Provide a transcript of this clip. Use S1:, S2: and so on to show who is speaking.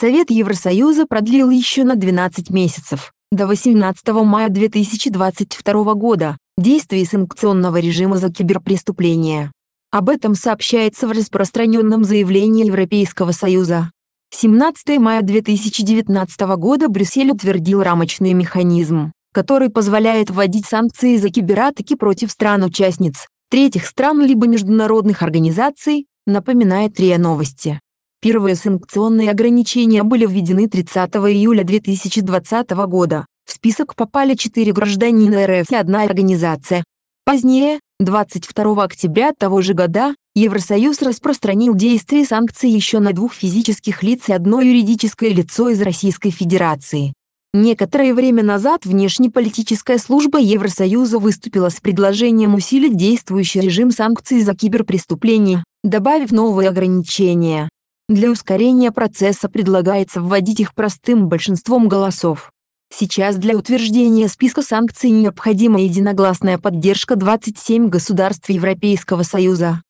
S1: Совет Евросоюза продлил еще на 12 месяцев, до 18 мая 2022 года, действие санкционного режима за киберпреступления. Об этом сообщается в распространенном заявлении Европейского Союза. 17 мая 2019 года Брюссель утвердил рамочный механизм, который позволяет вводить санкции за кибератаки против стран-участниц, третьих стран либо международных организаций, напоминает РИА Новости. Первые санкционные ограничения были введены 30 июля 2020 года. В список попали четыре гражданина РФ и одна организация. Позднее, 22 октября того же года, Евросоюз распространил действие санкций еще на двух физических лиц и одно юридическое лицо из Российской Федерации. Некоторое время назад внешнеполитическая служба Евросоюза выступила с предложением усилить действующий режим санкций за киберпреступления, добавив новые ограничения. Для ускорения процесса предлагается вводить их простым большинством голосов. Сейчас для утверждения списка санкций необходима единогласная поддержка 27 государств Европейского Союза.